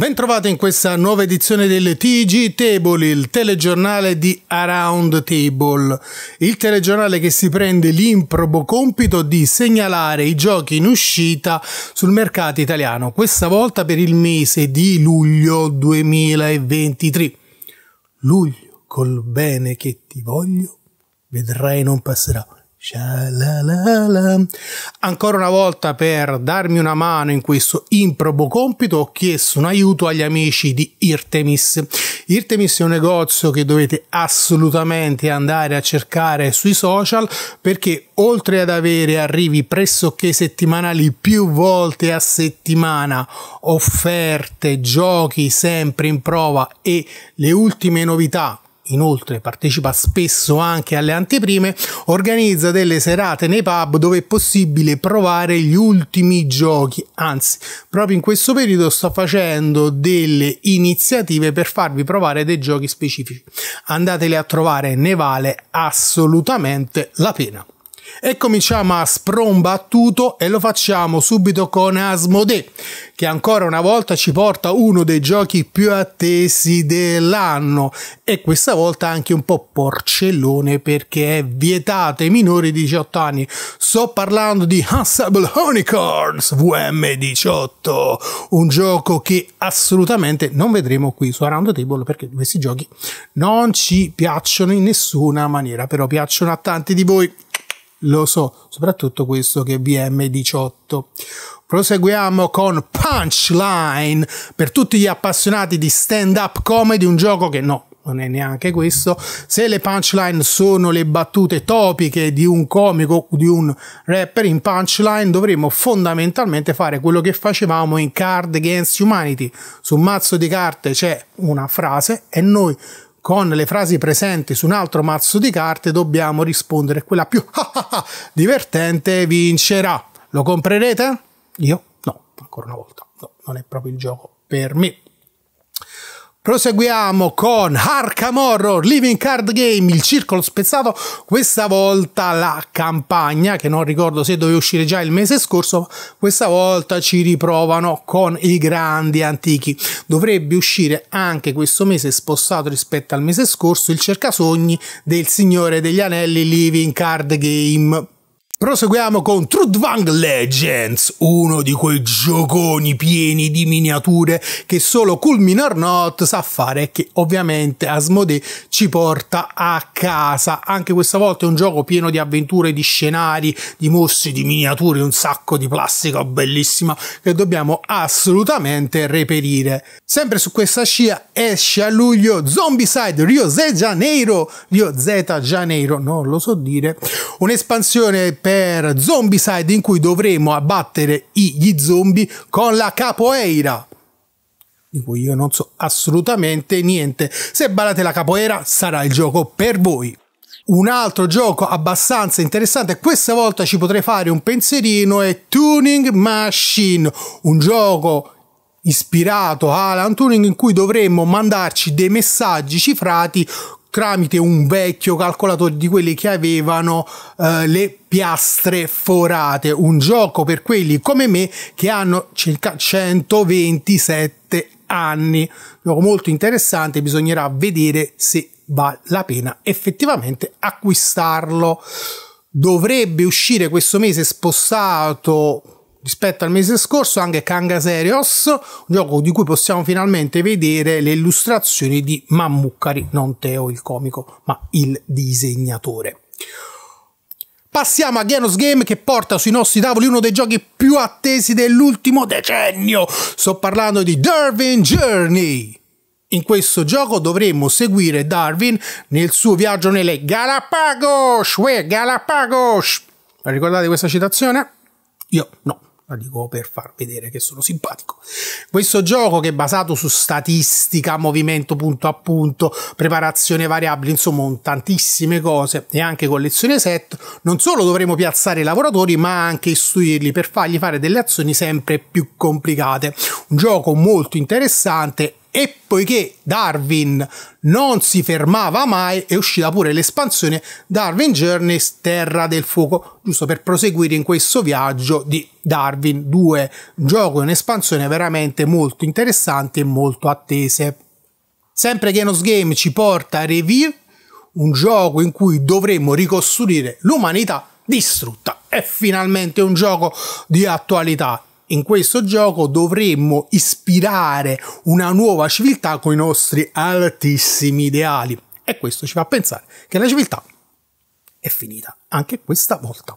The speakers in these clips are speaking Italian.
Bentrovati in questa nuova edizione del TG Table, il telegiornale di Around Table, il telegiornale che si prende l'improbo compito di segnalare i giochi in uscita sul mercato italiano, questa volta per il mese di luglio 2023. Luglio, col bene che ti voglio, vedrai non passerà. Shalalala. Ancora una volta per darmi una mano in questo improbo compito ho chiesto un aiuto agli amici di Irtemis. Irtemis è un negozio che dovete assolutamente andare a cercare sui social perché oltre ad avere arrivi pressoché settimanali più volte a settimana, offerte, giochi sempre in prova e le ultime novità inoltre partecipa spesso anche alle anteprime, organizza delle serate nei pub dove è possibile provare gli ultimi giochi. Anzi, proprio in questo periodo sto facendo delle iniziative per farvi provare dei giochi specifici. Andateli a trovare, ne vale assolutamente la pena e cominciamo a sprombattuto e lo facciamo subito con Asmode, che ancora una volta ci porta uno dei giochi più attesi dell'anno e questa volta anche un po' porcellone perché è vietato ai minori di 18 anni sto parlando di Unstable Unicorns VM18 un gioco che assolutamente non vedremo qui su Around Table perché questi giochi non ci piacciono in nessuna maniera però piacciono a tanti di voi lo so, soprattutto questo che è VM18. Proseguiamo con Punchline per tutti gli appassionati di stand-up comedy, un gioco che no, non è neanche questo. Se le punchline sono le battute topiche di un comico o di un rapper, in punchline dovremmo fondamentalmente fare quello che facevamo in Card Against Humanity. Su un mazzo di carte c'è una frase e noi con le frasi presenti su un altro mazzo di carte dobbiamo rispondere. Quella più divertente vincerà. Lo comprerete? Io no, ancora una volta, no, non è proprio il gioco per me. Proseguiamo con Arkham Horror Living Card Game, il circolo spezzato, questa volta la campagna, che non ricordo se doveva uscire già il mese scorso, questa volta ci riprovano con i grandi antichi. Dovrebbe uscire anche questo mese, spostato rispetto al mese scorso, il cercasogni del Signore degli Anelli Living Card Game. Proseguiamo con Trudvang Legends, uno di quei gioconi pieni di miniature che solo Culminar Not sa fare e che ovviamente Asmodee ci porta a casa. Anche questa volta è un gioco pieno di avventure, di scenari, di mostri, di miniature, un sacco di plastica bellissima che dobbiamo assolutamente reperire. Sempre su questa scia esce a luglio Zombicide Rio Z Janeiro, Rio Z Janeiro, non lo so dire, un'espansione per per Zombicide in cui dovremo abbattere gli zombie con la capoeira di cui io non so assolutamente niente. Se ballate la capoeira sarà il gioco per voi. Un altro gioco abbastanza interessante, questa volta ci potrei fare un pensierino, è Tuning Machine, un gioco ispirato a Alan Turing in cui dovremmo mandarci dei messaggi cifrati tramite un vecchio calcolatore di quelli che avevano eh, le piastre forate, un gioco per quelli come me che hanno circa 127 anni. Un gioco molto interessante, bisognerà vedere se vale la pena effettivamente acquistarlo. Dovrebbe uscire questo mese spostato Rispetto al mese scorso anche Kangaserios, un gioco di cui possiamo finalmente vedere le illustrazioni di Mammuccari, non Teo il comico, ma il disegnatore. Passiamo a Genos Game che porta sui nostri tavoli uno dei giochi più attesi dell'ultimo decennio. Sto parlando di Darwin Journey. In questo gioco dovremmo seguire Darwin nel suo viaggio nelle Galapagos. Uè, Galapagos! Ricordate questa citazione? Io no la dico per far vedere che sono simpatico. Questo gioco che è basato su statistica, movimento punto a punto, preparazione variabile, insomma tantissime cose e anche collezione set, non solo dovremo piazzare i lavoratori ma anche istruirli per fargli fare delle azioni sempre più complicate. Un gioco molto interessante e poiché Darwin non si fermava mai, è uscita pure l'espansione Darwin Journeys Terra del Fuoco, giusto per proseguire in questo viaggio di Darwin 2, gioco e un'espansione veramente molto interessanti e molto attese. Sempre Genos Game ci porta a Revir, un gioco in cui dovremmo ricostruire l'umanità distrutta. È finalmente un gioco di attualità in questo gioco dovremmo ispirare una nuova civiltà con i nostri altissimi ideali. E questo ci fa pensare che la civiltà è finita anche questa volta.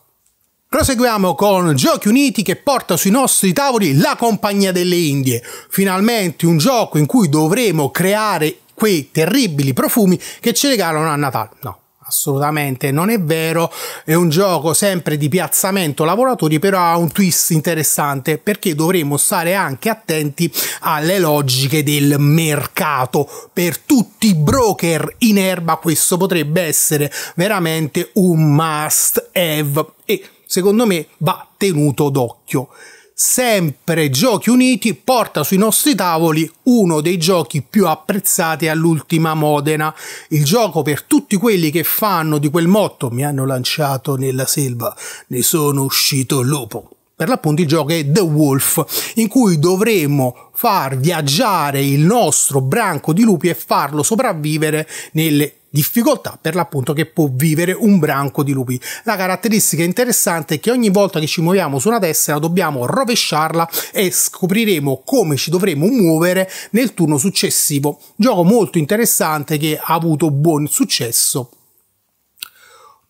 Proseguiamo con Giochi Uniti che porta sui nostri tavoli la Compagnia delle Indie. Finalmente un gioco in cui dovremo creare quei terribili profumi che ci regalano a Natale. No, assolutamente non è vero, è un gioco sempre di piazzamento lavoratori, però ha un twist interessante perché dovremmo stare anche attenti alle logiche del mercato. Per tutti i broker in erba questo potrebbe essere veramente un must have e secondo me va tenuto d'occhio sempre Giochi Uniti porta sui nostri tavoli uno dei giochi più apprezzati all'ultima Modena, il gioco per tutti quelli che fanno di quel motto mi hanno lanciato nella selva, ne sono uscito lupo per l'appunto il gioco è The Wolf, in cui dovremo far viaggiare il nostro branco di lupi e farlo sopravvivere nelle difficoltà per l'appunto che può vivere un branco di lupi. La caratteristica interessante è che ogni volta che ci muoviamo su una tessera dobbiamo rovesciarla e scopriremo come ci dovremo muovere nel turno successivo. Gioco molto interessante che ha avuto buon successo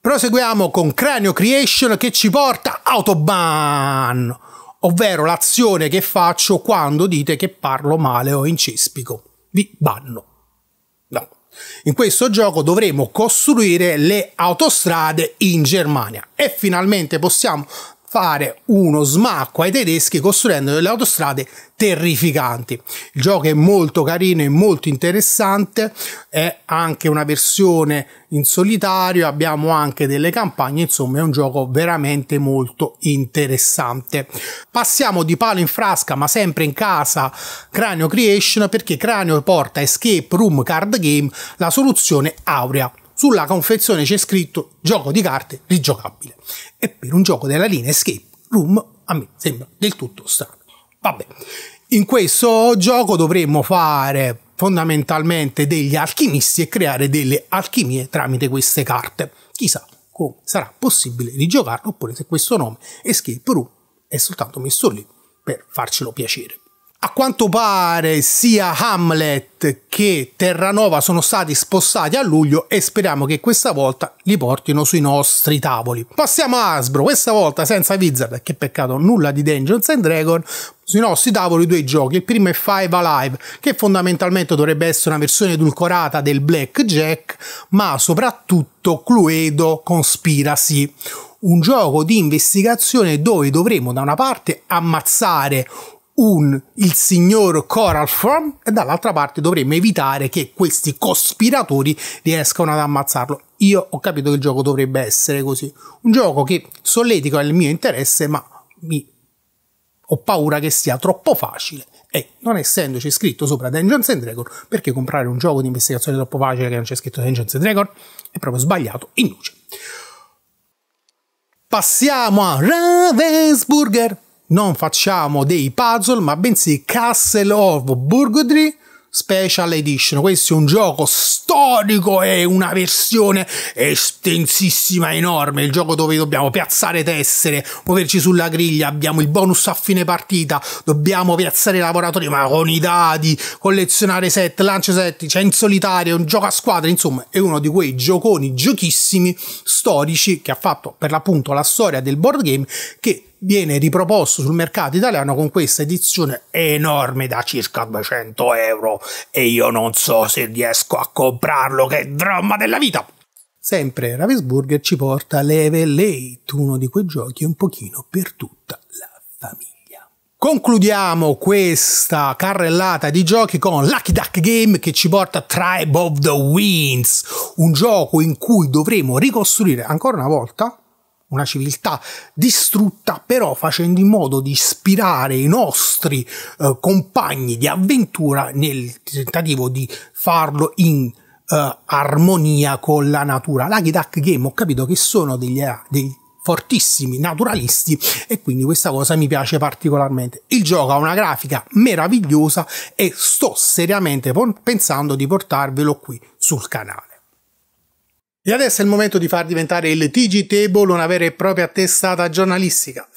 Proseguiamo con Cranio Creation che ci porta Autobahn, ovvero l'azione che faccio quando dite che parlo male o incespico. Vi banno. No. In questo gioco dovremo costruire le autostrade in Germania e finalmente possiamo fare uno smacco ai tedeschi costruendo delle autostrade terrificanti. Il gioco è molto carino e molto interessante, è anche una versione in solitario, abbiamo anche delle campagne, insomma è un gioco veramente molto interessante. Passiamo di palo in frasca, ma sempre in casa, Cranio Creation, perché Cranio porta Escape Room Card Game la soluzione aurea sulla confezione c'è scritto gioco di carte rigiocabile. E per un gioco della linea Escape Room a me sembra del tutto strano. Vabbè, in questo gioco dovremmo fare fondamentalmente degli alchimisti e creare delle alchimie tramite queste carte. Chissà come sarà possibile rigiocarlo oppure se questo nome Escape Room è soltanto messo lì per farcelo piacere. A quanto pare sia Hamlet che Terranova sono stati spostati a luglio e speriamo che questa volta li portino sui nostri tavoli. Passiamo a Hasbro, questa volta senza Wizard, che peccato nulla di Dungeons and Dragons, sui nostri tavoli due giochi. Il primo è Five Alive, che fondamentalmente dovrebbe essere una versione edulcorata del Blackjack, ma soprattutto Cluedo Conspiracy un gioco di investigazione dove dovremo da una parte ammazzare un, il signor Coral Form e dall'altra parte dovremmo evitare che questi cospiratori riescano ad ammazzarlo. Io ho capito che il gioco dovrebbe essere così. Un gioco che solletico è il mio interesse, ma mi... ho paura che sia troppo facile. E non essendoci scritto sopra Dungeons and Dragons, perché comprare un gioco di investigazione troppo facile che non c'è scritto Dungeons and Dragons è proprio sbagliato, inutile. Passiamo a Ravensburger non facciamo dei puzzle, ma bensì Castle of Burgundy Special Edition. Questo è un gioco storico, è una versione estensissima, enorme. Il gioco dove dobbiamo piazzare tessere, muoverci sulla griglia, abbiamo il bonus a fine partita, dobbiamo piazzare i lavoratori, ma con i dadi, collezionare set, lancio set, c'è in solitario, un gioco a squadra, insomma, è uno di quei gioconi giochissimi storici che ha fatto per l'appunto la storia del board game che viene riproposto sul mercato italiano con questa edizione enorme da circa 200 euro e io non so se riesco a comprarlo, che dramma della vita! Sempre Ravensburger ci porta Level 8, uno di quei giochi un pochino per tutta la famiglia. Concludiamo questa carrellata di giochi con Lucky Duck Game che ci porta Tribe of the Winds, un gioco in cui dovremo ricostruire ancora una volta una civiltà distrutta, però facendo in modo di ispirare i nostri eh, compagni di avventura nel tentativo di farlo in eh, armonia con la natura. Laghi Duck Game ho capito che sono degli, eh, dei fortissimi naturalisti e quindi questa cosa mi piace particolarmente. Il gioco ha una grafica meravigliosa e sto seriamente pensando di portarvelo qui sul canale. E adesso è il momento di far diventare il TG Table una vera e propria testata giornalistica.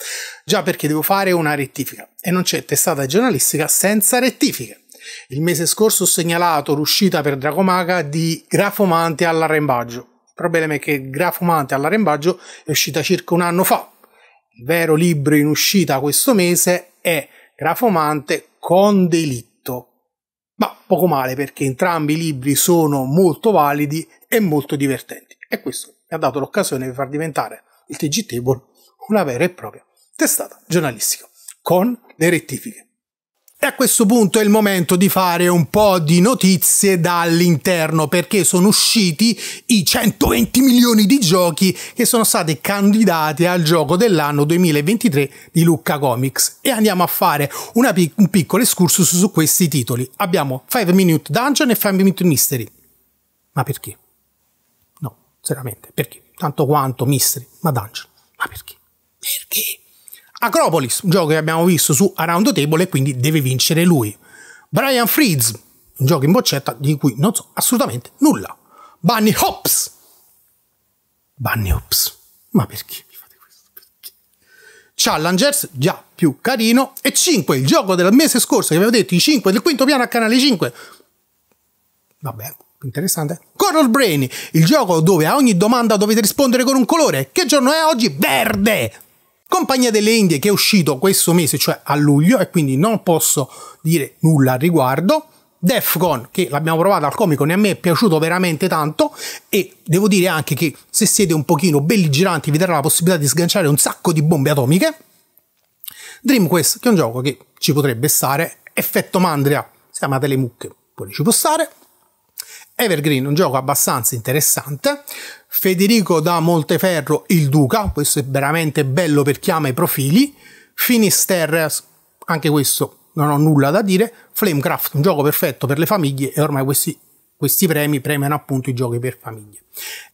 Già perché devo fare una rettifica. E non c'è testata giornalistica senza rettifiche. Il mese scorso ho segnalato l'uscita per Dragomaga di Grafomante all'arrembaggio. Il problema è che Grafomante all'arrembaggio è uscita circa un anno fa. Il vero libro in uscita questo mese è Grafomante con delitto. Ma poco male perché entrambi i libri sono molto validi e molto divertenti. E questo mi ha dato l'occasione di far diventare il TG Table una vera e propria testata giornalistica con le rettifiche. E a questo punto è il momento di fare un po' di notizie dall'interno perché sono usciti i 120 milioni di giochi che sono stati candidati al gioco dell'anno 2023 di Lucca Comics e andiamo a fare pic un piccolo escursus su questi titoli. Abbiamo 5 Minute Dungeon e 5 Minute Mystery. Ma perché? Seriamente, perché? Tanto quanto Mystery, ma Dungeon. Ma perché? Perché? Acropolis, un gioco che abbiamo visto su Around the Table e quindi deve vincere lui. Brian Freeze, un gioco in boccetta di cui non so assolutamente nulla. Bunny Hops. Bunny Hops. Ma perché mi fate questo? Perché? Challengers, già più carino. E 5, il gioco del mese scorso che avevo detto, i 5 del quinto piano a canale 5. Vabbè, Interessante. Color Brain, il gioco dove a ogni domanda dovete rispondere con un colore. Che giorno è oggi? Verde! Compagnia delle Indie che è uscito questo mese, cioè a luglio, e quindi non posso dire nulla al riguardo. Defcon, che l'abbiamo provato al comico, e a me è piaciuto veramente tanto e devo dire anche che se siete un pochino belligeranti vi darà la possibilità di sganciare un sacco di bombe atomiche. DreamQuest, che è un gioco che ci potrebbe stare, Effetto Mandria, si le mucche, pure ci può stare. Evergreen, un gioco abbastanza interessante. Federico da Monteferro, il Duca, questo è veramente bello per chi ama i profili. Finisterre, anche questo non ho nulla da dire. Flamecraft, un gioco perfetto per le famiglie e ormai questi, questi premi premiano appunto i giochi per famiglie.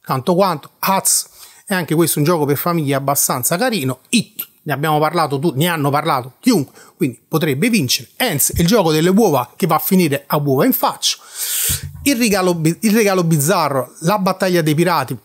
Tanto quanto Hats, è anche questo un gioco per famiglie abbastanza carino. It, ne abbiamo parlato tutti, ne hanno parlato chiunque, quindi potrebbe vincere. Enz il gioco delle uova che va a finire a uova in faccia. Il regalo, il regalo bizzarro, la battaglia dei pirati.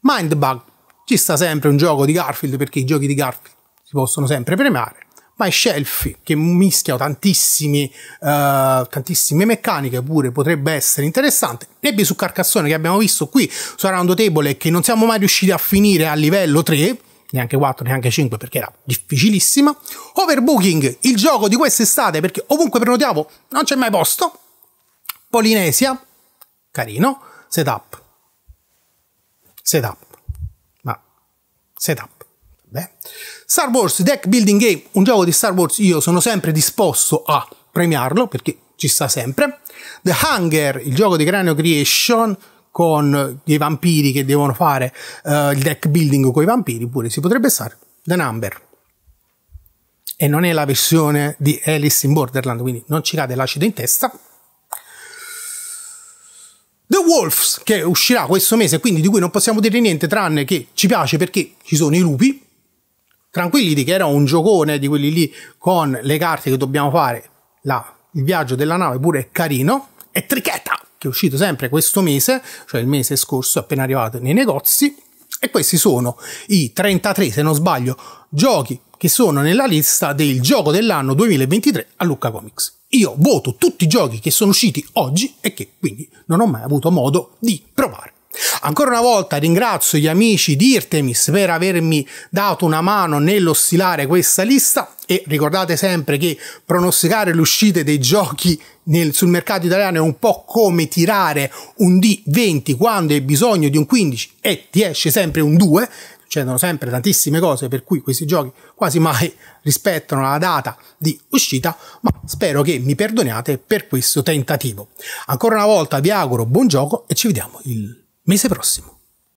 Mindbug, ci sta sempre un gioco di Garfield perché i giochi di Garfield si possono sempre premiare ma è Shelfie che mischia eh, tantissime meccaniche pure, potrebbe essere interessante. Nebbie su Carcassone che abbiamo visto qui su Round Table che non siamo mai riusciti a finire a livello 3, neanche 4, neanche 5 perché era difficilissima. Overbooking, il gioco di quest'estate perché ovunque prenotiamo non c'è mai posto. Polinesia, carino. Setup, setup, ma setup. Beh. Star Wars Deck Building Game, un gioco di Star Wars, io sono sempre disposto a premiarlo perché ci sta sempre. The Hunger, il gioco di Cranio Creation con dei vampiri che devono fare uh, il deck building con i vampiri, pure si potrebbe stare. The Number. E non è la versione di Alice in Borderland, quindi non ci cade l'acido in testa. The Wolves, che uscirà questo mese, quindi di cui non possiamo dire niente tranne che ci piace perché ci sono i lupi, tranquilli che era un giocone di quelli lì con le carte che dobbiamo fare, la, il viaggio della nave pure carino, e Trichetta, che è uscito sempre questo mese, cioè il mese scorso, appena arrivato nei negozi, e questi sono i 33, se non sbaglio, giochi che sono nella lista del gioco dell'anno 2023 a Lucca Comics. Io voto tutti i giochi che sono usciti oggi e che quindi non ho mai avuto modo di provare. Ancora una volta ringrazio gli amici di Irtemis per avermi dato una mano nello stilare questa lista e ricordate sempre che pronosticare l'uscita dei giochi nel, sul mercato italiano è un po' come tirare un D20 quando hai bisogno di un 15 e ti esce sempre un 2, succedono sempre tantissime cose per cui questi giochi quasi mai rispettano la data di uscita, ma spero che mi perdoniate per questo tentativo. Ancora una volta vi auguro buon gioco e ci vediamo il mese prossimo.